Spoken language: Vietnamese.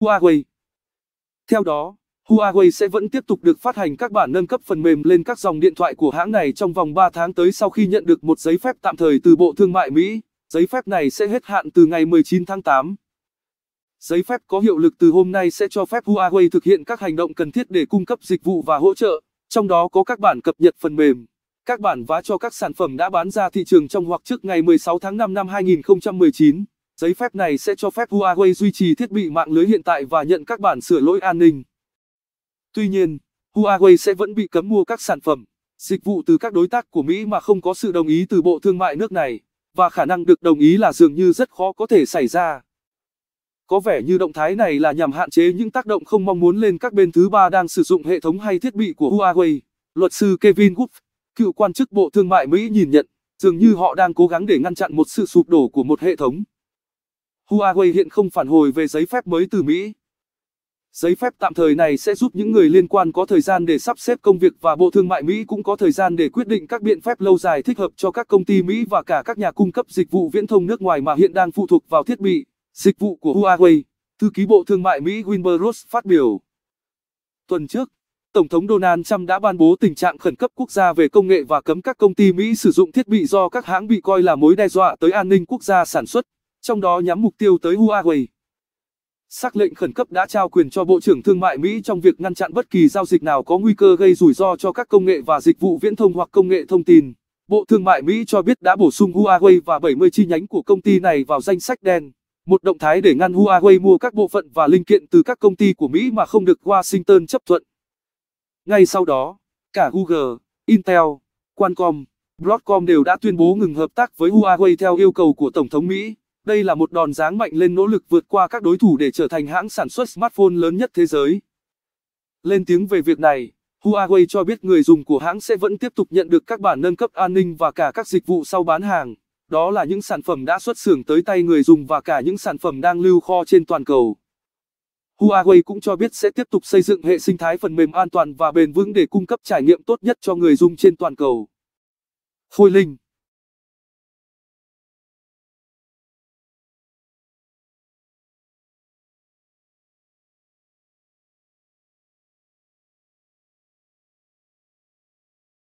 Huawei. Theo đó, Huawei sẽ vẫn tiếp tục được phát hành các bản nâng cấp phần mềm lên các dòng điện thoại của hãng này trong vòng 3 tháng tới sau khi nhận được một giấy phép tạm thời từ Bộ Thương mại Mỹ. Giấy phép này sẽ hết hạn từ ngày 19 tháng 8. Giấy phép có hiệu lực từ hôm nay sẽ cho phép Huawei thực hiện các hành động cần thiết để cung cấp dịch vụ và hỗ trợ, trong đó có các bản cập nhật phần mềm, các bản vá cho các sản phẩm đã bán ra thị trường trong hoặc trước ngày 16 tháng 5 năm 2019. Giấy phép này sẽ cho phép Huawei duy trì thiết bị mạng lưới hiện tại và nhận các bản sửa lỗi an ninh. Tuy nhiên, Huawei sẽ vẫn bị cấm mua các sản phẩm, dịch vụ từ các đối tác của Mỹ mà không có sự đồng ý từ Bộ Thương mại nước này, và khả năng được đồng ý là dường như rất khó có thể xảy ra. Có vẻ như động thái này là nhằm hạn chế những tác động không mong muốn lên các bên thứ ba đang sử dụng hệ thống hay thiết bị của Huawei. Luật sư Kevin Wolf, cựu quan chức Bộ Thương mại Mỹ nhìn nhận, dường như họ đang cố gắng để ngăn chặn một sự sụp đổ của một hệ thống. Huawei hiện không phản hồi về giấy phép mới từ Mỹ. Giấy phép tạm thời này sẽ giúp những người liên quan có thời gian để sắp xếp công việc và Bộ Thương mại Mỹ cũng có thời gian để quyết định các biện pháp lâu dài thích hợp cho các công ty Mỹ và cả các nhà cung cấp dịch vụ viễn thông nước ngoài mà hiện đang phụ thuộc vào thiết bị, dịch vụ của Huawei, thư ký Bộ Thương mại Mỹ Wilbur Ross phát biểu. Tuần trước, Tổng thống Donald Trump đã ban bố tình trạng khẩn cấp quốc gia về công nghệ và cấm các công ty Mỹ sử dụng thiết bị do các hãng bị coi là mối đe dọa tới an ninh quốc gia sản xuất trong đó nhắm mục tiêu tới Huawei. Sắc lệnh khẩn cấp đã trao quyền cho Bộ trưởng Thương mại Mỹ trong việc ngăn chặn bất kỳ giao dịch nào có nguy cơ gây rủi ro cho các công nghệ và dịch vụ viễn thông hoặc công nghệ thông tin. Bộ Thương mại Mỹ cho biết đã bổ sung Huawei và 70 chi nhánh của công ty này vào danh sách đen, một động thái để ngăn Huawei mua các bộ phận và linh kiện từ các công ty của Mỹ mà không được Washington chấp thuận. Ngay sau đó, cả Google, Intel, Qualcomm, Broadcom đều đã tuyên bố ngừng hợp tác với Huawei theo yêu cầu của Tổng thống Mỹ. Đây là một đòn giáng mạnh lên nỗ lực vượt qua các đối thủ để trở thành hãng sản xuất smartphone lớn nhất thế giới. Lên tiếng về việc này, Huawei cho biết người dùng của hãng sẽ vẫn tiếp tục nhận được các bản nâng cấp an ninh và cả các dịch vụ sau bán hàng. Đó là những sản phẩm đã xuất xưởng tới tay người dùng và cả những sản phẩm đang lưu kho trên toàn cầu. Huawei cũng cho biết sẽ tiếp tục xây dựng hệ sinh thái phần mềm an toàn và bền vững để cung cấp trải nghiệm tốt nhất cho người dùng trên toàn cầu. Khôi Linh